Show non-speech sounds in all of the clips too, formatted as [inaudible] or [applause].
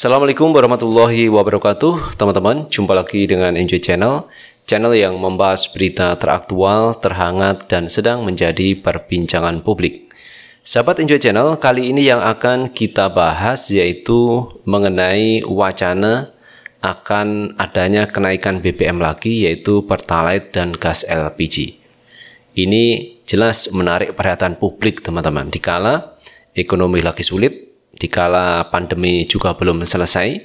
Assalamualaikum warahmatullahi wabarakatuh Teman-teman, jumpa lagi dengan Enjoy Channel Channel yang membahas berita teraktual, terhangat, dan sedang menjadi perbincangan publik Sahabat Enjoy Channel, kali ini yang akan kita bahas yaitu mengenai wacana akan adanya kenaikan BBM lagi yaitu Pertalite dan gas LPG. Ini jelas menarik perhatian publik teman-teman. Dikala ekonomi lagi sulit, dikala pandemi juga belum selesai,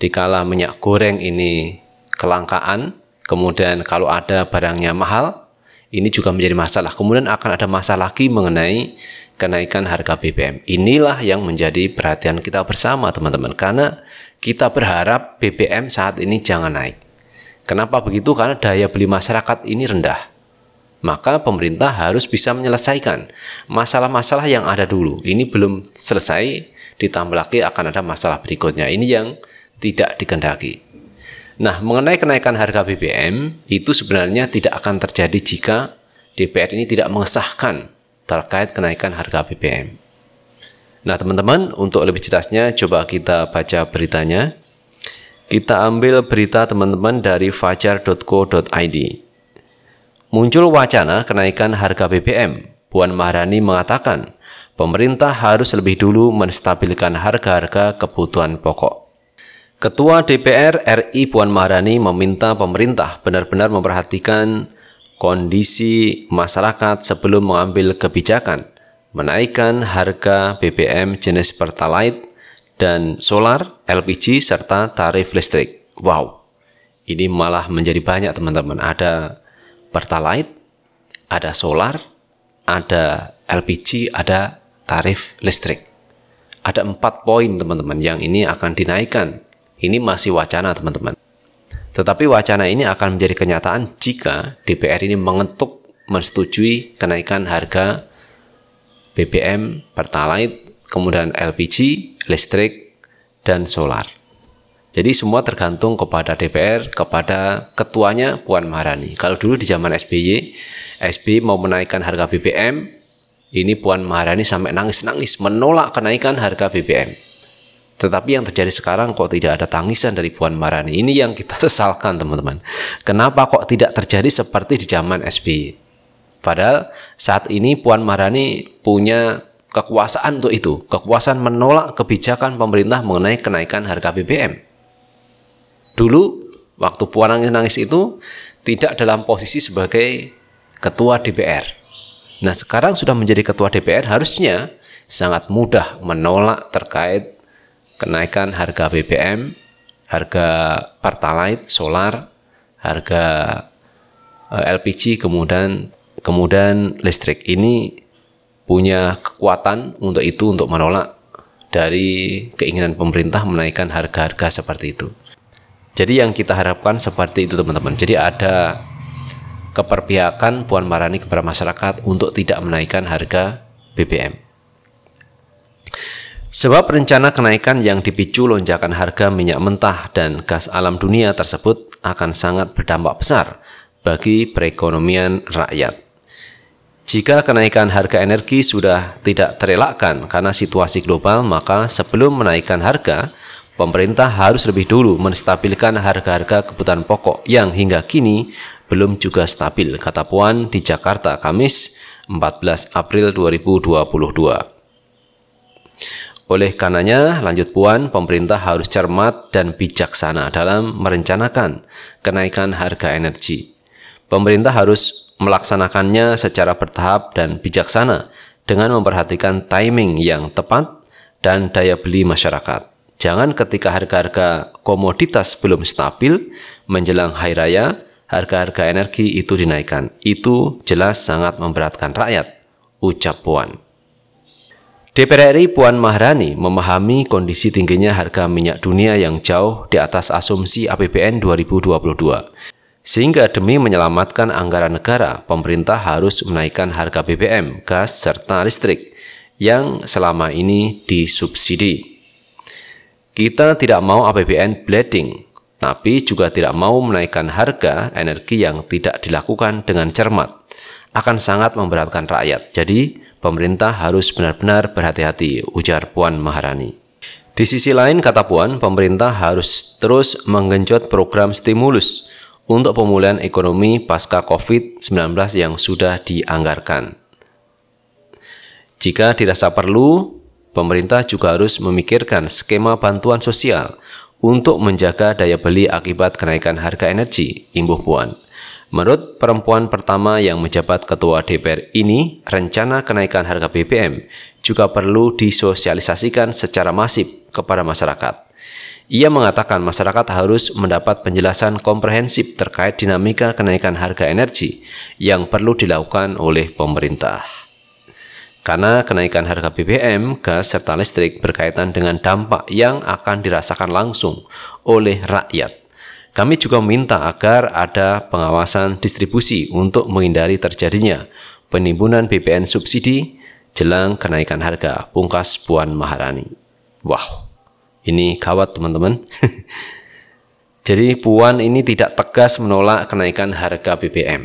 dikala minyak goreng ini kelangkaan, kemudian kalau ada barangnya mahal, ini juga menjadi masalah. Kemudian akan ada masalah lagi mengenai kenaikan harga BBM. Inilah yang menjadi perhatian kita bersama, teman-teman. Karena kita berharap BBM saat ini jangan naik. Kenapa begitu? Karena daya beli masyarakat ini rendah maka pemerintah harus bisa menyelesaikan masalah-masalah yang ada dulu. Ini belum selesai, ditambah lagi akan ada masalah berikutnya. Ini yang tidak dikendaki. Nah, mengenai kenaikan harga BBM itu sebenarnya tidak akan terjadi jika DPR ini tidak mengesahkan terkait kenaikan harga BBM. Nah, teman-teman, untuk lebih jelasnya coba kita baca beritanya. Kita ambil berita teman-teman dari fajar.co.id. Muncul wacana kenaikan harga BBM. Puan Maharani mengatakan, pemerintah harus lebih dulu menstabilkan harga-harga kebutuhan pokok. Ketua DPR RI Puan Maharani meminta pemerintah benar-benar memperhatikan kondisi masyarakat sebelum mengambil kebijakan menaikkan harga BBM jenis Pertalite dan solar, LPG, serta tarif listrik. Wow, ini malah menjadi banyak teman-teman. Ada Pertalite, ada solar, ada LPG, ada tarif listrik. Ada empat poin teman-teman yang ini akan dinaikkan. Ini masih wacana teman-teman. Tetapi wacana ini akan menjadi kenyataan jika DPR ini mengetuk menyetujui kenaikan harga BBM, Pertalite, kemudian LPG, listrik, dan solar. Jadi semua tergantung kepada DPR, kepada ketuanya Puan Maharani. Kalau dulu di zaman SBY, SBY mau menaikkan harga BBM, ini Puan Maharani sampai nangis-nangis menolak kenaikan harga BBM. Tetapi yang terjadi sekarang kok tidak ada tangisan dari Puan Maharani. Ini yang kita [laughs] sesalkan teman-teman. Kenapa kok tidak terjadi seperti di zaman SBY? Padahal saat ini Puan Maharani punya kekuasaan untuk itu, kekuasaan menolak kebijakan pemerintah mengenai kenaikan harga BBM. Dulu waktu Puan nangis-nangis itu tidak dalam posisi sebagai ketua DPR. Nah, sekarang sudah menjadi ketua DPR harusnya sangat mudah menolak terkait kenaikan harga BBM, harga pertalite, solar, harga eh, LPG kemudian kemudian listrik. Ini punya kekuatan untuk itu untuk menolak dari keinginan pemerintah menaikkan harga-harga seperti itu. Jadi yang kita harapkan seperti itu teman-teman. Jadi ada keperpihakan Puan Marani kepada masyarakat untuk tidak menaikkan harga BBM. Sebab rencana kenaikan yang dipicu lonjakan harga minyak mentah dan gas alam dunia tersebut akan sangat berdampak besar bagi perekonomian rakyat. Jika kenaikan harga energi sudah tidak terelakkan karena situasi global, maka sebelum menaikkan harga, pemerintah harus lebih dulu menstabilkan harga-harga kebutuhan pokok yang hingga kini belum juga stabil, kata Puan di Jakarta Kamis 14 April 2022. Oleh karenanya, lanjut Puan, pemerintah harus cermat dan bijaksana dalam merencanakan kenaikan harga energi. Pemerintah harus melaksanakannya secara bertahap dan bijaksana dengan memperhatikan timing yang tepat dan daya beli masyarakat. Jangan ketika harga-harga komoditas belum stabil menjelang hari raya, harga-harga energi itu dinaikkan. Itu jelas sangat memberatkan rakyat, ucap Puan. DPR RI Puan Maharani memahami kondisi tingginya harga minyak dunia yang jauh di atas asumsi APBN 2022. Sehingga demi menyelamatkan anggaran negara, pemerintah harus menaikkan harga BBM, gas, serta listrik yang selama ini disubsidi. Kita tidak mau APBN bleeding, tapi juga tidak mau menaikkan harga energi yang tidak dilakukan dengan cermat, akan sangat memberatkan rakyat. Jadi, pemerintah harus benar-benar berhati-hati, ujar Puan Maharani. Di sisi lain, kata Puan, pemerintah harus terus menggenjot program stimulus untuk pemulihan ekonomi pasca COVID-19 yang sudah dianggarkan. Jika dirasa perlu, pemerintah juga harus memikirkan skema bantuan sosial untuk menjaga daya beli akibat kenaikan harga energi, imbuh Puan. Menurut perempuan pertama yang menjabat ketua DPR ini, rencana kenaikan harga BBM juga perlu disosialisasikan secara masif kepada masyarakat. Ia mengatakan masyarakat harus mendapat penjelasan komprehensif terkait dinamika kenaikan harga energi yang perlu dilakukan oleh pemerintah. Karena kenaikan harga BBM, gas, serta listrik berkaitan dengan dampak yang akan dirasakan langsung oleh rakyat. Kami juga minta agar ada pengawasan distribusi untuk menghindari terjadinya penimbunan BBM subsidi jelang kenaikan harga pungkas Puan Maharani. Wow, ini kawat teman-teman. [laughs] Jadi Puan ini tidak tegas menolak kenaikan harga BBM.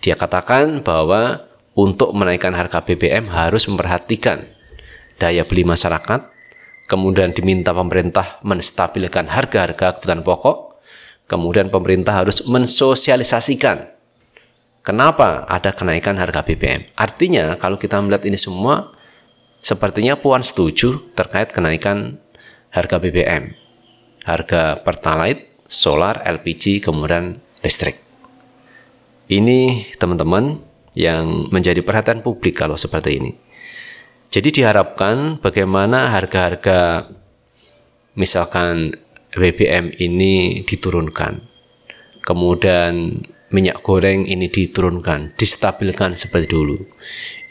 Dia katakan bahwa untuk menaikkan harga BBM harus memperhatikan daya beli masyarakat, kemudian diminta pemerintah menstabilkan harga-harga kebutuhan pokok, kemudian pemerintah harus mensosialisasikan kenapa ada kenaikan harga BBM. Artinya kalau kita melihat ini semua, sepertinya Puan setuju terkait kenaikan harga BBM, harga pertalite, solar, LPG, kemudian listrik. Ini teman-teman yang menjadi perhatian publik kalau seperti ini. Jadi diharapkan bagaimana harga-harga misalkan BBM ini diturunkan. Kemudian minyak goreng ini diturunkan, distabilkan seperti dulu.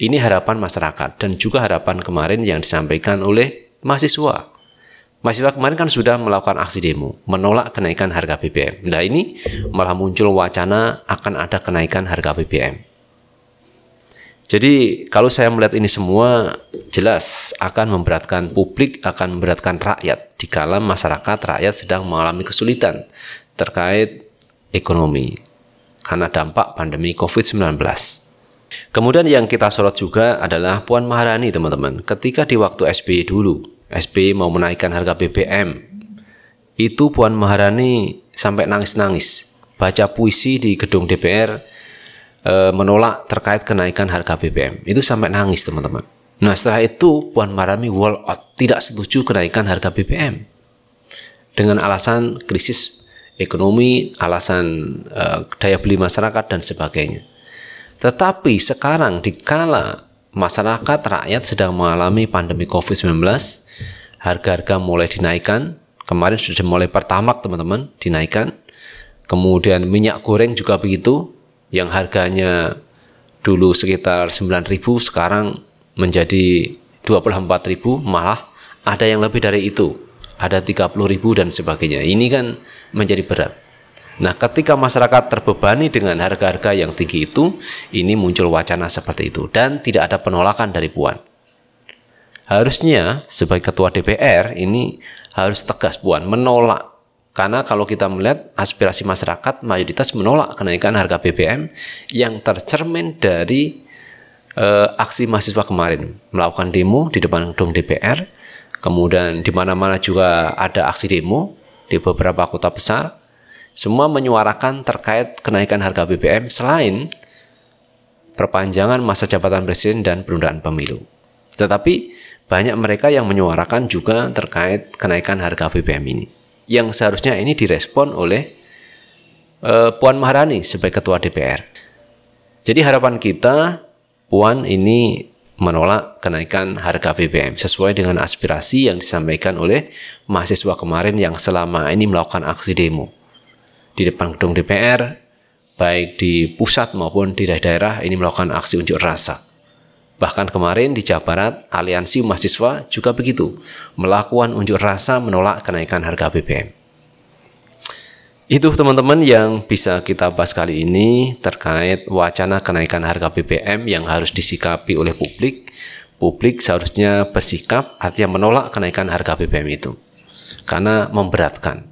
Ini harapan masyarakat dan juga harapan kemarin yang disampaikan oleh mahasiswa. Mahasiswa kemarin kan sudah melakukan aksi demo, menolak kenaikan harga BBM. Nah ini malah muncul wacana akan ada kenaikan harga BBM. Jadi kalau saya melihat ini semua jelas akan memberatkan publik, akan memberatkan rakyat di dalam masyarakat rakyat sedang mengalami kesulitan terkait ekonomi karena dampak pandemi COVID-19. Kemudian yang kita sorot juga adalah Puan Maharani teman-teman. Ketika di waktu SBY dulu, SBY mau menaikkan harga BBM, itu Puan Maharani sampai nangis-nangis, baca puisi di gedung DPR Eh, menolak terkait kenaikan harga BBM. Itu sampai nangis teman-teman. Nah setelah itu Puan Marami wall out, tidak setuju kenaikan harga BBM. Dengan alasan krisis ekonomi, alasan e, daya beli masyarakat dan sebagainya. Tetapi sekarang dikala masyarakat rakyat sedang mengalami pandemi COVID-19, harga-harga mulai dinaikkan. Kemarin sudah mulai pertamak teman-teman dinaikkan. Kemudian minyak goreng juga begitu yang harganya dulu sekitar 9.000 sekarang menjadi 24.000 malah ada yang lebih dari itu ada 30.000 dan sebagainya ini kan menjadi berat nah ketika masyarakat terbebani dengan harga-harga yang tinggi itu ini muncul wacana seperti itu dan tidak ada penolakan dari Puan harusnya sebagai ketua DPR ini harus tegas Puan menolak karena kalau kita melihat aspirasi masyarakat mayoritas menolak kenaikan harga BBM yang tercermin dari e, aksi mahasiswa kemarin melakukan demo di depan gedung DPR, kemudian di mana-mana juga ada aksi demo di beberapa kota besar. Semua menyuarakan terkait kenaikan harga BBM selain perpanjangan masa jabatan presiden dan penundaan pemilu. Tetapi banyak mereka yang menyuarakan juga terkait kenaikan harga BBM ini yang seharusnya ini direspon oleh uh, Puan Maharani sebagai ketua DPR. Jadi harapan kita Puan ini menolak kenaikan harga BBM sesuai dengan aspirasi yang disampaikan oleh mahasiswa kemarin yang selama ini melakukan aksi demo di depan gedung DPR baik di pusat maupun di daerah-daerah ini melakukan aksi unjuk rasa. Bahkan kemarin di Jawa Barat, aliansi mahasiswa juga begitu, melakukan unjuk rasa menolak kenaikan harga BBM. Itu teman-teman yang bisa kita bahas kali ini terkait wacana kenaikan harga BBM yang harus disikapi oleh publik. Publik seharusnya bersikap artinya menolak kenaikan harga BBM itu karena memberatkan.